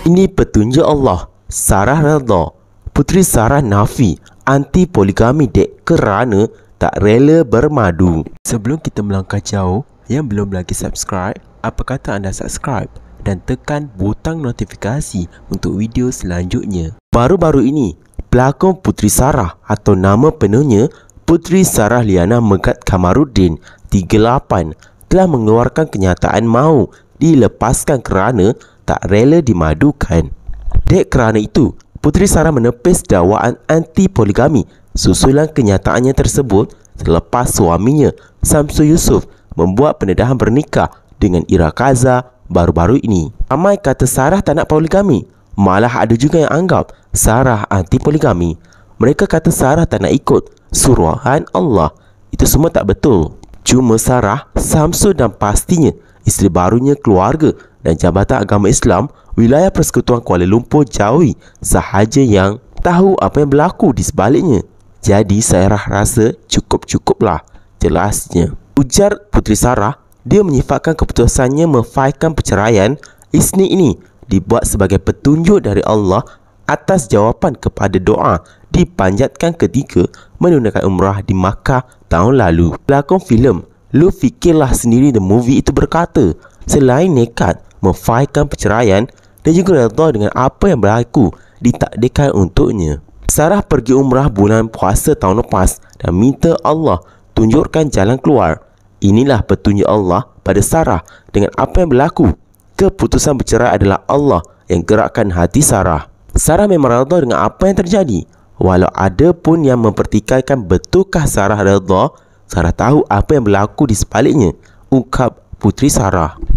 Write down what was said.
Ini petunjuk Allah. Sarah Radha, puteri Sarah Nafi, anti poligami dek kerana tak rela bermadu. Sebelum kita melangkah jauh, yang belum lagi subscribe, apa kata anda subscribe dan tekan butang notifikasi untuk video selanjutnya. Baru-baru ini, pelakon Puteri Sarah atau nama penuhnya Puteri Sarah Liana Megat Kamarudin 38 telah mengeluarkan kenyataan mahu dilepaskan kerana tak rela dimadukan. Dek kerana itu, Puteri Sarah menepis dakwaan anti-poligami susulan kenyataannya tersebut selepas suaminya, Samsu Yusuf, membuat pendedahan bernikah dengan Ira Kaza baru-baru ini. Ramai kata Sarah tak nak poligami. Malah ada juga yang anggap Sarah anti-poligami. Mereka kata Sarah tak nak ikut suruhan Allah. Itu semua tak betul. Cuma Sarah, Samsu dan pastinya isteri barunya keluarga dan Jabatan Agama Islam Wilayah Persekutuan Kuala Lumpur Jawi sahaja yang tahu apa yang berlaku di sebaliknya. Jadi saya rasa cukup-cukuplah jelasnya. Ujar Puteri Sarah, dia menyifatkan keputusannya memfaikan perceraian Isni ini dibuat sebagai petunjuk dari Allah atas jawapan kepada doa dipanjatkan ketika menunaikan umrah di Makkah tahun lalu. Pelakon filem, Lu Fikirlah Sendiri The Movie itu berkata, selain nekat, memfailkan perceraian dan juga redha dengan apa yang berlaku ditakdirkan untuknya. Sarah pergi umrah bulan puasa tahun lepas dan minta Allah tunjukkan jalan keluar. Inilah petunjuk Allah pada Sarah dengan apa yang berlaku. Keputusan bercerai adalah Allah yang gerakkan hati Sarah. Sarah memang redha dengan apa yang terjadi. Walau ada pun yang mempertikaikan betulkah Sarah redha, Sarah tahu apa yang berlaku di sebaliknya. Ungkap putri Sarah.